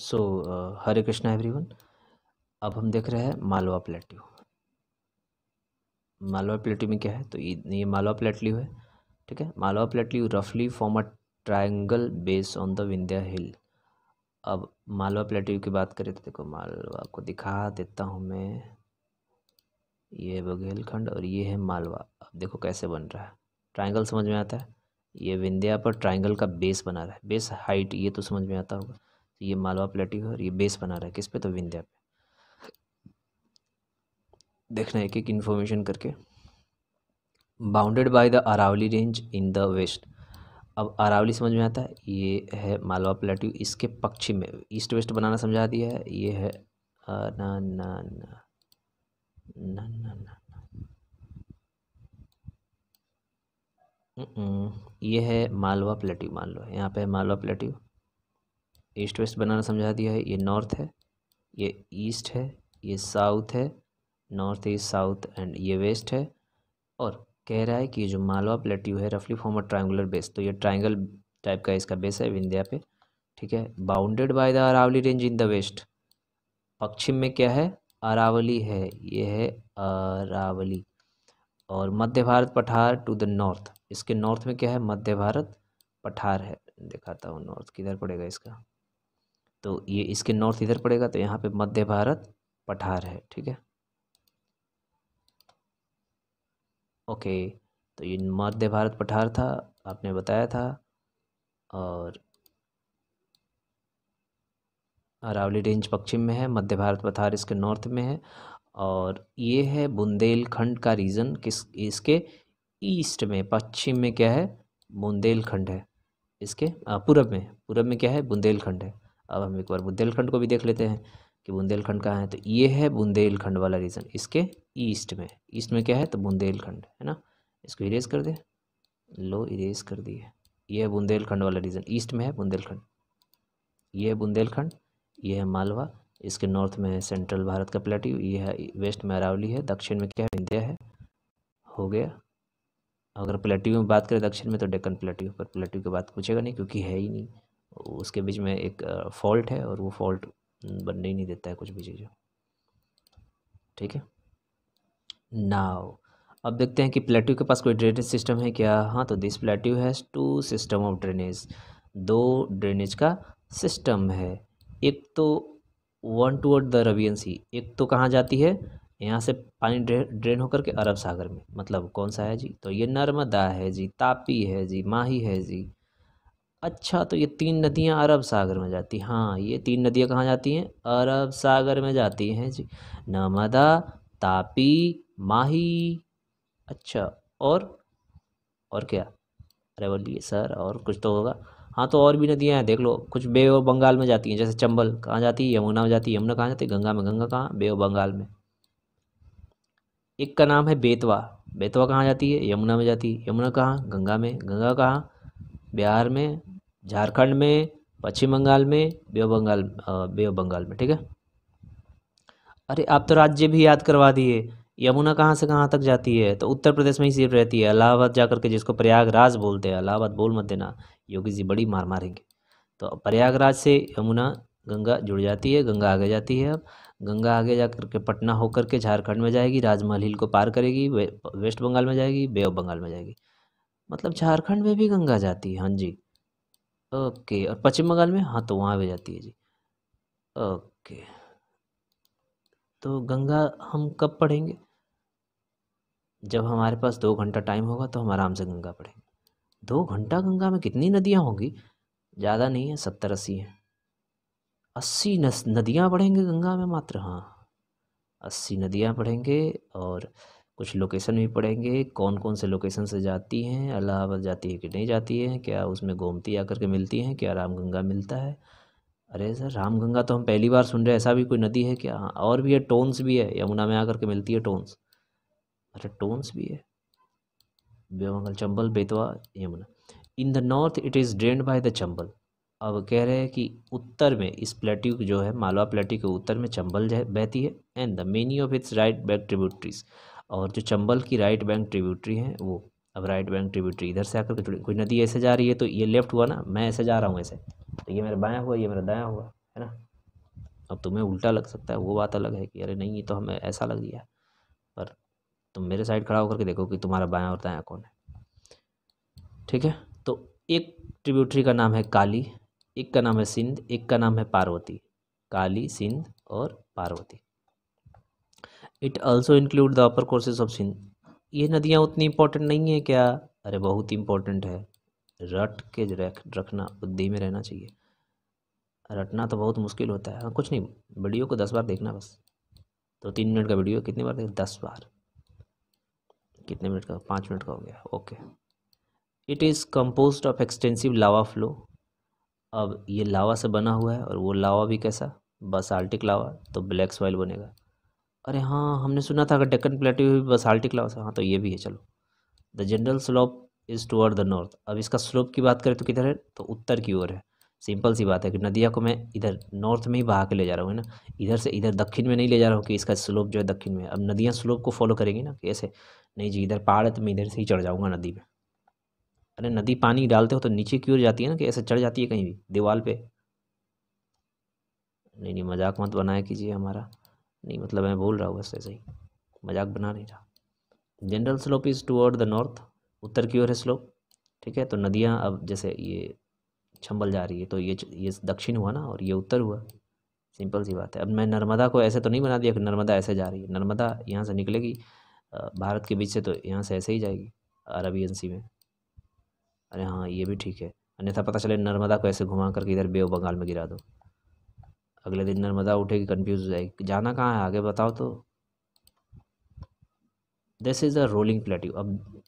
सो हरे Krishna everyone अब हम देख रहे हैं मालवा प्लेट्यू मालवा प्लेट्यू में क्या है तो ये मालवा प्लेट्यू है ठीक है मालवा प्लेट्यू रफली form a triangle base on the Vindhya hill अब मालवा प्लेट्यू की बात करें तो देखो मालवा को दिखा देता हूँ मैं ये है और ये है मालवा अब देखो कैसे बन रहा है ट्राइंगल समझ में आता है ये विंध्या पर ट्राइंगल का बेस बना रहा है बेस हाइट ये तो समझ में आता होगा तो ये मालवा प्लेटिंग और ये बेस बना रहा है किस पे तो विंध्या पे देखना एक एक इन्फॉर्मेशन करके bounded by the Aravalli range in the west अब अरावली समझ में आता है ये है मालवा प्लेट्यू इसके पक्षी में ईस्ट वेस्ट बनाना समझा दिया है ये है आ, ना ना ना ना ना ना हम्म, ये है मालवा प्लेट्यू मान लो यहाँ पे है मालवा प्लेट्यू ईस्ट वेस्ट बनाना समझा दिया है ये नॉर्थ है ये ईस्ट है ये साउथ है नॉर्थ ईस्ट साउथ एंड ये वेस्ट है और कह रहा है कि जो मालवा प्लेट्यू है रफली फॉर्म अ बेस तो ये ट्राइंगल टाइप का इसका बेस है विंध्या पे ठीक है bounded by the Aravalli range in the west पश्चिम में क्या है अरावली है ये है अरावली और मध्य भारत पठार टू द नॉर्थ इसके नॉर्थ में क्या है मध्य भारत पठार है दिखाता हूँ नॉर्थ किधर पड़ेगा इसका तो ये इसके नॉर्थ इधर पड़ेगा तो यहाँ पे मध्य भारत पठार है ठीक है ओके तो ये मध्य भारत पठार था आपने बताया था और अरावली रेंज पश्चिम में है मध्य भारत पठार इसके नॉर्थ में है और ये है बुंदेलखंड का रीजन किस इसके ईस्ट में पश्चिम में क्या है बुंदेलखंड है इसके पूरब में पूरब में क्या है बुंदेलखंड है अब हम एक बार बुंदेलखंड को भी देख लेते हैं कि बुंदेलखंड कहाँ है तो ये है बुंदेलखंड वाला रीजन इसके ईस्ट में ईस्ट में क्या है तो बुंदेलखंड है ना इसको इरेज कर दे लो इरेज कर दिए ये है बुंदेलखंड वाला रीजन ईस्ट में है बुंदेलखंड ये है बुंदेलखंड ये है मालवा इसके नॉर्थ में है सेंट्रल भारत का प्लेट्यू ये है वेस्ट में अरावली है दक्षिण में क्या है विंध्या है हो गया अगर प्लेट्यू में बात करें दक्षिण में तो डेक्कन प्लेट्यू पर प्लेट्यू की बात पूछेगा नहीं क्योंकि है ही नहीं उसके बीच में एक फॉल्ट है और वो फॉल्ट बनने ही नहीं देता है कुछ भी चीज़ें ठीक है नाव अब देखते हैं कि प्लेट्यू के पास कोई ड्रेनेज सिस्टम है क्या हाँ तो this plateau has two system of drainage दो ड्रेनेज का सिस्टम है एक तो one toward the Arabian sea एक तो कहाँ जाती है यहाँ से पानी ड्रेन होकर के अरब सागर में मतलब कौन सा है जी तो ये नर्मदा है जी तापी है जी माही है जी अच्छा तो ये तीन नदियाँ अरब सागर में जाती हैं हाँ ये तीन नदियाँ कहाँ जाती हैं अरब सागर में जाती हैं जी नर्मदा तापी माही अच्छा और और क्या अरे बोलिए सर और कुछ तो होगा हाँ तो और भी नदियाँ हैं देख लो कुछ बे ऑफ बंगाल में जाती हैं जैसे चंबल कहाँ जाती है यमुना में जाती है यमुना कहाँ जाती है गंगा में गंगा कहाँ बे ऑफ बंगाल में एक का नाम है बेतवा बेतवा कहाँ जाती है यमुना में जाती है यमुना कहाँ गंगा में गंगा कहाँ बिहार में झारखंड में पश्चिम बंगाल में बेव बंगाल बेव बंगाल में ठीक है अरे आप तो राज्य भी याद करवा दिए यमुना कहाँ से कहाँ तक जाती है तो उत्तर प्रदेश में ही सिर्फ रहती है अलाहाबाद जाकर के जिसको प्रयागराज बोलते हैं इलाहाबाद बोल मत देना योगी जी बड़ी मार मारेंगे तो प्रयागराज से यमुना गंगा जुड़ जाती है गंगा आगे जाती है अब गंगा आगे जा कर के पटना होकर के झारखंड में जाएगी राजमहल हिल को पार करेगी वे, वेस्ट बंगाल में जाएगी बे ऑफ बंगाल में जाएगी मतलब झारखंड में भी गंगा जाती है हाँ जी ओके और पश्चिम बंगाल में हाँ तो वहाँ भी जाती है जी ओके तो गंगा हम कब पढ़ेंगे जब हमारे पास दो घंटा टाइम होगा तो हम आराम से गंगा पढ़ेंगे दो घंटा गंगा में कितनी नदियाँ होंगी ज़्यादा नहीं है सत्तर अस्सी है अस्सी नदियाँ पढ़ेंगे गंगा में मात्र हाँ अस्सी नदियाँ पढ़ेंगे और कुछ लोकेशन भी पढ़ेंगे कौन कौन से लोकेशन से जाती हैं अलाहाबाद जाती है कि नहीं जाती है क्या उसमें गोमती आकर के मिलती हैं क्या रामगंगा मिलता है अरे सर रामगंगा तो हम पहली बार सुन रहे हैं ऐसा भी कोई नदी है क्या हाँ, और भी है टोन्स भी है यमुना में आकर के मिलती है टोन्स अरे टोन्स भी है बेमंगल Chambal Betwa Yamuna in the north it is drained by the Chambal अब कह रहे हैं कि उत्तर में इस प्लेट्यू जो है मालवा प्लेट्यू के उत्तर में चंबल बहती है and the many of its right bank tributaries और जो चंबल की राइट बैंक ट्रिब्यूटरी है वो अब राइट बैंक ट्रिब्यूटरी इधर से आकर के कोई नदी ऐसे जा रही है तो ये लेफ्ट हुआ ना मैं ऐसे जा रहा हूँ ऐसे तो ये मेरा बायाँ हुआ ये मेरा दायाँ हुआ है ना अब तुम्हें उल्टा लग सकता है वो बात अलग है कि अरे नहीं ये तो हमें ऐसा लग गया पर तुम मेरे साइड खड़ा होकर के देखो कि तुम्हारा बायाँ और दायाँ कौन है ठीक है तो एक ट्रिब्यूटरी का नाम है काली एक का नाम है सिंध एक का नाम है पार्वती काली सिंध और Parvati it also include the upper courses of Sindh ये नदियाँ उतनी इंपॉर्टेंट नहीं है क्या अरे बहुत इंपॉर्टेंट है रट के रख रखना बुद्धि में रहना चाहिए रटना तो बहुत मुश्किल होता है हाँ कुछ नहीं वीडियो को दस बार देखना बस तो तीन मिनट का वीडियो कितनी बार देख दस बार कितने मिनट का पाँच मिनट का हो गया okay it is compose of extensive lava flow अब ये लावा से बना हुआ है और वो लावा भी कैसा बस आल्टिक लावा तो ब्लैक सॉइल बनेगा अरे हाँ हमने सुना था अगर डेक्कन हुई भी बसाल्टिक लावा हाँ तो ये भी है चलो the general slope is toward the north अब इसका स्लोप की बात करें तो किधर है तो उत्तर की ओर है सिंपल सी बात है कि नदिया को मैं इधर नॉर्थ में ही बहा के ले जा रहा हूँ है ना इधर से इधर दक्षिण में नहीं ले जा रहा हूँ कि इसका स्लोप जो है दक्षिण में अब नदियाँ स्लोप को फॉलो करेंगी ना कि ऐसे नहीं जी इधर पहाड़ है तो मैं इधर से ही चढ़ जाऊँगा नदी में अरे नदी पानी डालते हो तो नीचे की ओर जाती है ना कि ऐसे चढ़ जाती है कहीं भी दीवार पे नहीं नहीं मजाक मत बनाया कीजिए हमारा नहीं मतलब मैं बोल रहा हूँ बस ऐसे ही मजाक बना नहीं रहा general slope is toward the north उत्तर की ओर है स्लोप ठीक है तो नदियाँ अब जैसे ये छंबल जा रही है तो ये ये दक्षिण हुआ ना और ये उत्तर हुआ सिंपल सी बात है अब मैं नर्मदा को ऐसे तो नहीं बना दिया कि नर्मदा ऐसे जा रही है नर्मदा यहाँ से निकलेगी भारत के बीच से तो यहाँ से ऐसे ही जाएगी अरबियन सी में अरे हाँ ये भी ठीक है अन्यथा पता चले नर्मदा को ऐसे घुमा करके इधर बे बंगाल में गिरा दो अगले दिन नर्मदा उठेगी कन्फ्यूज हो जाएगी जाना कहाँ है आगे बताओ तो this is a rolling plateau अब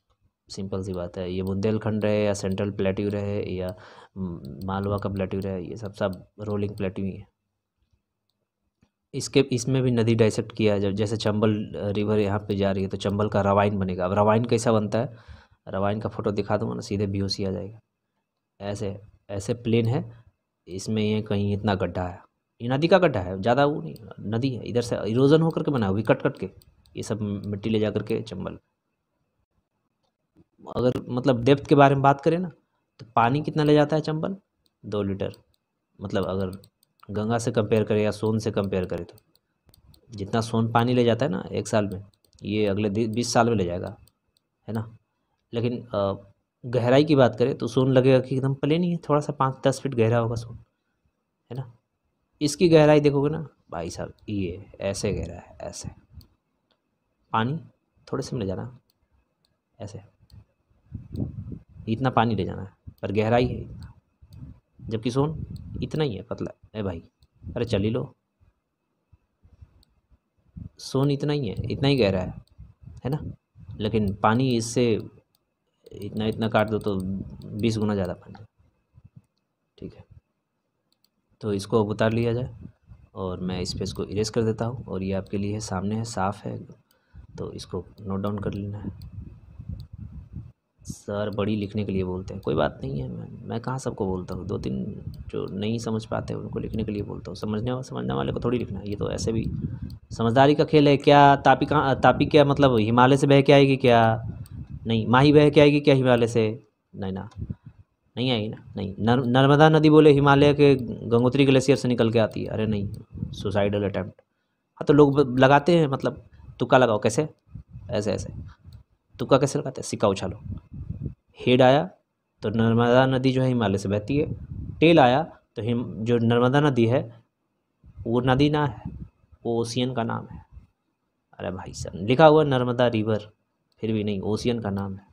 सिंपल सी बात है ये बुंदेलखंड रहे या सेंट्रल प्लेट्यू रहे या हम्म, मालवा का प्लेट्यू रहे ये सब सब रोलिंग प्लेट्यू ही है इसके इसमें भी नदी डाइसेक्ट किया है जब जैसे चंबल रिवर यहाँ पे जा रही है तो चंबल का रवाइन बनेगा अब रवाइन कैसा बनता है रवाइन का फ़ोटो दिखा दूँगा ना सीधे बी आ जाएगा ऐसे ऐसे प्लेन है इसमें ये कहीं इतना गड्ढा है ये नदी का गड्ढा है ज़्यादा वो नहीं नदी है इधर से इरोजन होकर के बना हुआ कट कट के ये सब मिट्टी ले जा कर के चंबल अगर मतलब डेप्थ के बारे में बात करें ना तो पानी कितना ले जाता है चंबल दो लीटर मतलब अगर गंगा से कंपेयर करें या सोन से कंपेयर करें तो जितना सोन पानी ले जाता है ना एक साल में ये अगले बीस साल में ले जाएगा है ना लेकिन आ, गहराई की बात करें तो सोन लगेगा कि एकदम प्लेन ही है थोड़ा सा पाँच दस फीट गहरा होगा सोन है ना इसकी गहराई देखोगे ना भाई साहब ये ऐसे गहरा है ऐसे पानी थोड़े से में ले जाना ऐसे इतना पानी ले जाना है पर गहराई है इतना जबकि सोन इतना ही है पतला है भाई अरे चल ही लो सोन इतना ही है इतना ही गहरा है है ना लेकिन पानी इससे इतना इतना काट दो तो बीस गुना ज़्यादा पानी ठीक है तो इसको अब उतार लिया जाए और मैं इस पेज को इरेज कर देता हूँ और ये आपके लिए है सामने है साफ़ है तो इसको नोट डाउन कर लेना है सर बड़ी लिखने के लिए बोलते हैं कोई बात नहीं है मैं मैं कहाँ सबको बोलता हूँ दो तीन जो नहीं समझ पाते उनको लिखने के लिए बोलता हूँ समझने वा, समझने वाले को थोड़ी लिखना है ये तो ऐसे भी समझदारी का खेल है क्या तापी कहाँ तापी क्या मतलब हिमालय से बह के आएगी क्या नहीं माही बह के आएगी क्या हिमालय से नहीं ना नहीं आएगी ना नहीं नर, नर्मदा नदी बोले हिमालय के गंगोत्री ग्लेशियर से निकल के आती है अरे नहीं सुसाइडल अटैम्प्ट हाँ तो लोग लगाते हैं मतलब तुक्का लगाओ कैसे ऐसे ऐसे तुक्का कैसे लगाते हैं सिक्का उछालो हेड आया तो नर्मदा नदी जो है हिमालय से बहती है टेल आया तो हिम जो नर्मदा नदी है वो नदी ना है वो ओशियन का नाम है अरे भाई साहब लिखा हुआ नर्मदा रिवर फिर भी नहीं ओशियन का नाम है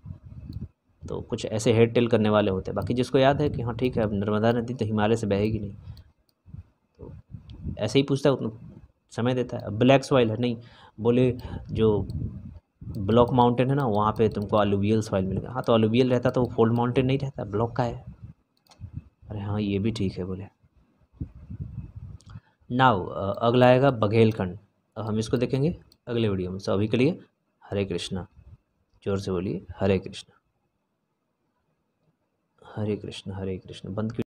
तो कुछ ऐसे हेड टेल करने वाले होते हैं बाकी जिसको याद है कि हाँ ठीक है अब नर्मदा नदी तो हिमालय से बहेगी नहीं तो ऐसे ही पूछता है उतना समय देता है अब ब्लैक सॉइल है नहीं बोले जो ब्लॉक माउंटेन है ना वहाँ पे तुमको अलूवियल सॉइल मिलेगा हाँ तो अलूवियल रहता तो वो फोल्ड माउंटेन नहीं रहता ब्लॉक का है अरे हाँ ये भी ठीक है बोले नाव अगला आएगा बघेलखंड हम इसको देखेंगे अगले वीडियो में सो अभी के लिए हरे कृष्णा जोर से बोलिए हरे कृष्णा हरे कृष्ण हरे कृष्ण बंद क्यों